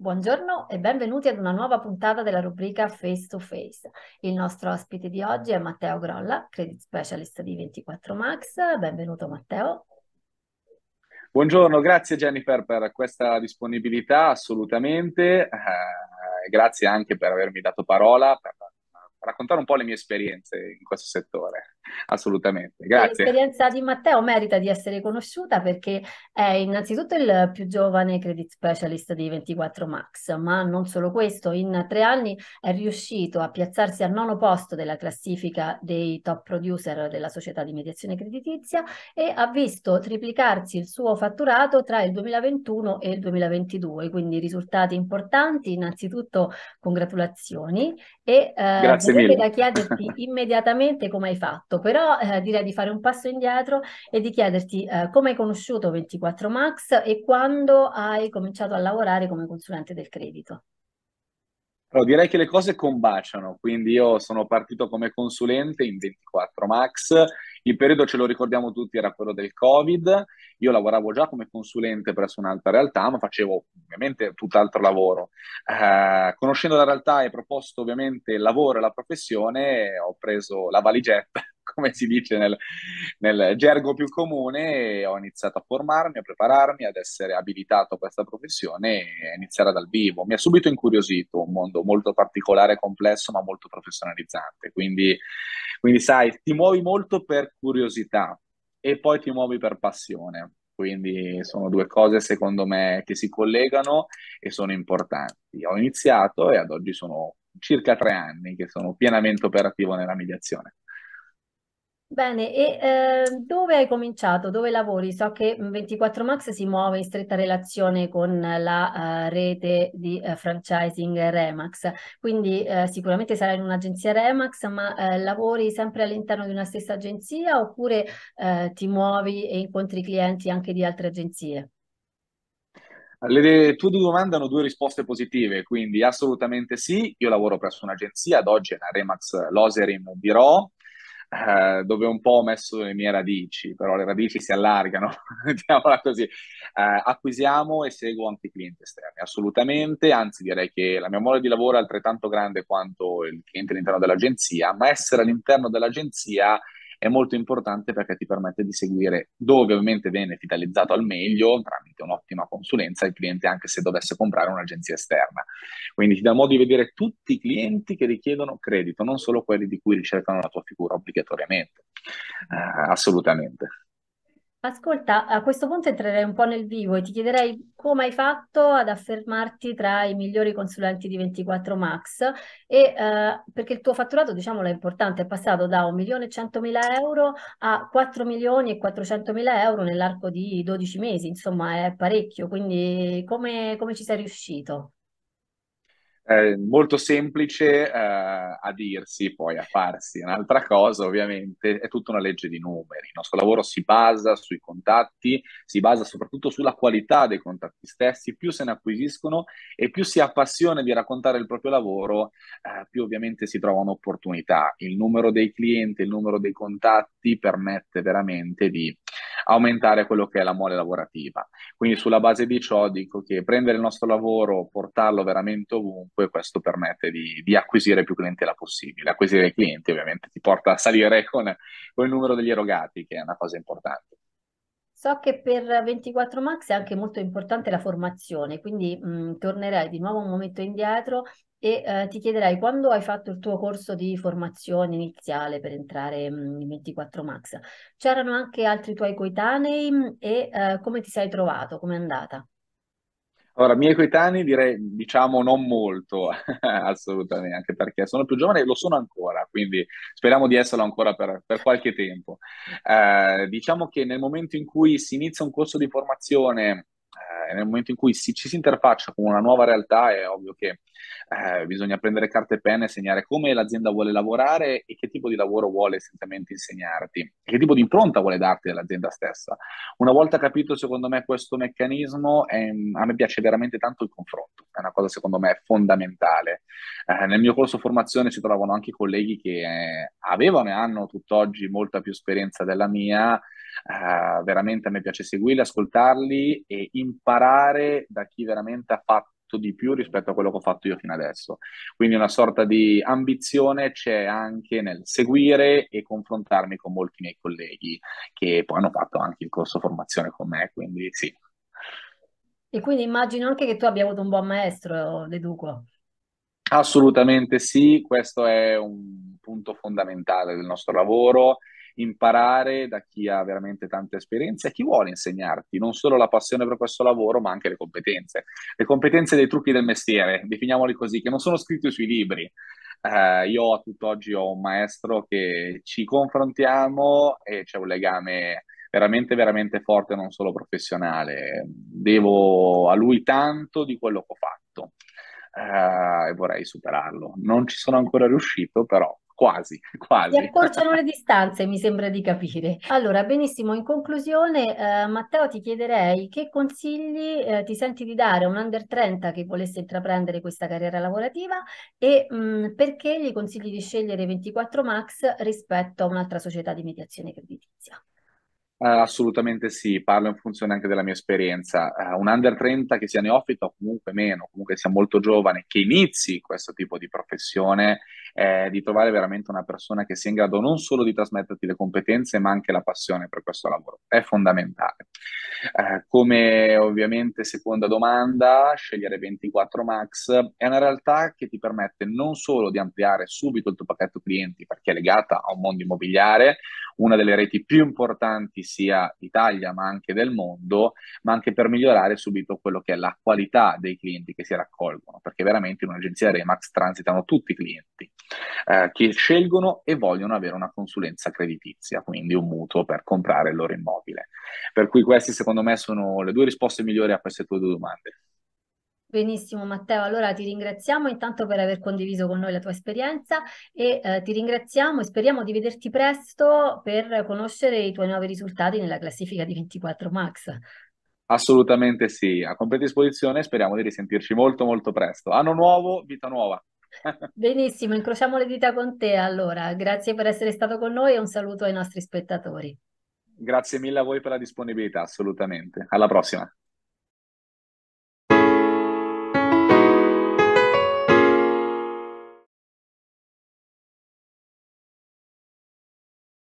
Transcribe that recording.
Buongiorno e benvenuti ad una nuova puntata della rubrica Face to Face. Il nostro ospite di oggi è Matteo Grolla, credit specialist di 24 Max. Benvenuto Matteo. Buongiorno, grazie Jennifer per questa disponibilità, assolutamente. Eh, grazie anche per avermi dato parola, per raccontare un po' le mie esperienze in questo settore assolutamente. Grazie. L'esperienza di Matteo merita di essere conosciuta perché è innanzitutto il più giovane credit specialist di 24 Max, ma non solo questo, in tre anni è riuscito a piazzarsi al nono posto della classifica dei top producer della società di mediazione creditizia e ha visto triplicarsi il suo fatturato tra il 2021 e il 2022, quindi risultati importanti. Innanzitutto congratulazioni e eh, Grazie da chiederti immediatamente come hai fatto però eh, direi di fare un passo indietro e di chiederti eh, come hai conosciuto 24 Max e quando hai cominciato a lavorare come consulente del credito. Però direi che le cose combaciano, quindi io sono partito come consulente in 24 Max, il periodo ce lo ricordiamo tutti era quello del Covid, io lavoravo già come consulente presso un'altra realtà, ma facevo ovviamente tutt'altro lavoro. Eh, conoscendo la realtà e proposto ovviamente il lavoro e la professione, ho preso la valigetta come si dice nel, nel gergo più comune, ho iniziato a formarmi, a prepararmi, ad essere abilitato a questa professione e a iniziare dal vivo. Mi ha subito incuriosito un mondo molto particolare, complesso, ma molto professionalizzante. Quindi, quindi sai, ti muovi molto per curiosità e poi ti muovi per passione. Quindi sono due cose secondo me che si collegano e sono importanti. Ho iniziato e ad oggi sono circa tre anni che sono pienamente operativo nella mediazione. Bene, e eh, dove hai cominciato? Dove lavori? So che 24 mhmm, Max si muove in stretta relazione con la uh, rete di uh, franchising Remax, quindi uh, sicuramente sarai in un'agenzia Remax, ma lavori sempre all'interno di una stessa agenzia oppure ti muovi e incontri clienti anche di altre agenzie? Le tue due domande hanno due risposte positive, quindi assolutamente sì, io lavoro presso un'agenzia, ad oggi è la Remax Loserim di Rho, eh, dove un po' ho messo le mie radici, però le radici si allargano, diciamola così. Eh, acquisiamo e seguo anche i clienti esterni, assolutamente, anzi direi che la mia mole di lavoro è altrettanto grande quanto il cliente all'interno dell'agenzia, ma essere all'interno dell'agenzia è molto importante perché ti permette di seguire dove ovviamente viene fidelizzato al meglio tramite un'ottima consulenza il cliente anche se dovesse comprare un'agenzia esterna. Quindi ti dà modo di vedere tutti i clienti che richiedono credito, non solo quelli di cui ricercano la tua figura obbligatoriamente. Eh, assolutamente. Ascolta, a questo punto entrerei un po' nel vivo e ti chiederei come hai fatto ad affermarti tra i migliori consulenti di 24 Max e, eh, perché il tuo fatturato, diciamolo, è importante, è passato da 1.100.000 euro a 4.400.000 euro nell'arco di 12 mesi, insomma è parecchio, quindi come, come ci sei riuscito? molto semplice eh, a dirsi, poi a farsi. Un'altra cosa, ovviamente, è tutta una legge di numeri. Il nostro lavoro si basa sui contatti, si basa soprattutto sulla qualità dei contatti stessi. Più se ne acquisiscono e più si ha passione di raccontare il proprio lavoro, eh, più ovviamente si trova un'opportunità. Il numero dei clienti, il numero dei contatti permette veramente di aumentare quello che è la mole lavorativa. Quindi sulla base di ciò dico che prendere il nostro lavoro, portarlo veramente ovunque, questo permette di, di acquisire più clientela possibile. Acquisire clienti ovviamente ti porta a salire con, con il numero degli erogati, che è una cosa importante. So che per 24 Max è anche molto importante la formazione, quindi mh, mm, tornerai di nuovo un momento indietro e eh, ti chiederai quando hai fatto il tuo corso di formazione iniziale per entrare mh, mm, in 24 Max. C'erano anche altri tuoi coetanei mm, e eh, come ti sei trovato, come è andata? Allora, miei coetanei direi, diciamo, non molto, assolutamente, anche perché sono più giovane e lo sono ancora, quindi speriamo di esserlo ancora per, per qualche tempo. Eh, diciamo che nel momento in cui si inizia un corso di formazione e nel momento in cui si, ci si interfaccia con una nuova realtà è ovvio che eh, bisogna prendere carte e penne e segnare come l'azienda vuole lavorare e che tipo di lavoro vuole essenzialmente insegnarti e che tipo di impronta vuole darti dall'azienda stessa. Una volta capito secondo me questo meccanismo, è, ehm, a me piace veramente tanto il confronto, è una cosa secondo me fondamentale. Eh, nel mio corso formazione si trovano anche colleghi che eh, avevano e hanno tutt'oggi molta più esperienza della mia Uh, veramente a me piace seguirli, ascoltarli e imparare da chi veramente ha fatto di più rispetto a quello che ho fatto io fino adesso. Quindi una sorta di ambizione c'è anche nel seguire e confrontarmi con molti miei colleghi che poi hanno fatto anche il corso formazione con me, quindi sì. E quindi immagino anche che tu abbia avuto un buon maestro, deduco. Assolutamente sì, questo è un punto fondamentale del nostro lavoro imparare da chi ha veramente tanta esperienza e chi vuole insegnarti non solo la passione per questo lavoro, ma anche le competenze. Le competenze dei trucchi del mestiere, definiamoli così, che non sono scritti sui libri. Uh, io a tutt'oggi ho un maestro che ci confrontiamo e c'è un legame veramente, veramente forte, non solo professionale. Devo a lui tanto di quello che ho fatto uh, e vorrei superarlo. Non ci sono ancora riuscito, però quasi, quasi. Si accorciano le distanze, mi sembra di capire. Allora, benissimo, in conclusione, eh, Matteo, ti chiederei che consigli eh, ti senti di dare a un under 30 che volesse intraprendere questa carriera lavorativa e mh, mm, perché gli consigli di scegliere 24 Max rispetto a un'altra società di mediazione creditizia? Uh, assolutamente sì, parlo in funzione anche della mia esperienza. Uh, un under 30 che sia neofita o comunque meno, comunque sia molto giovane, che inizi questo tipo di professione eh, di trovare veramente una persona che sia in grado non solo di trasmetterti le competenze, ma anche la passione per questo lavoro. È fondamentale. Eh, come ovviamente seconda domanda, scegliere 24 Max è una realtà che ti permette non solo di ampliare subito il tuo pacchetto clienti perché è legata a un mondo immobiliare, una delle reti più importanti sia d'Italia ma anche del mondo, ma anche per migliorare subito quello che è la qualità dei clienti che si raccolgono, perché veramente in un'agenzia Remax transitano tutti i clienti eh, che scelgono e vogliono avere una consulenza creditizia, quindi un mutuo per comprare il loro immobile. Per cui queste secondo me sono le due risposte migliori a queste tue due domande. Benissimo Matteo, allora ti ringraziamo intanto per aver condiviso con noi la tua esperienza e eh, ti ringraziamo e speriamo di vederti presto per conoscere i tuoi nuovi risultati nella classifica di 24 Max. Assolutamente sì, a completa disposizione, speriamo di risentirci molto molto presto. Anno nuovo, vita nuova. Benissimo, incrociamo le dita con te allora, grazie per essere stato con noi e un saluto ai nostri spettatori. Grazie mille a voi per la disponibilità, assolutamente. Alla prossima.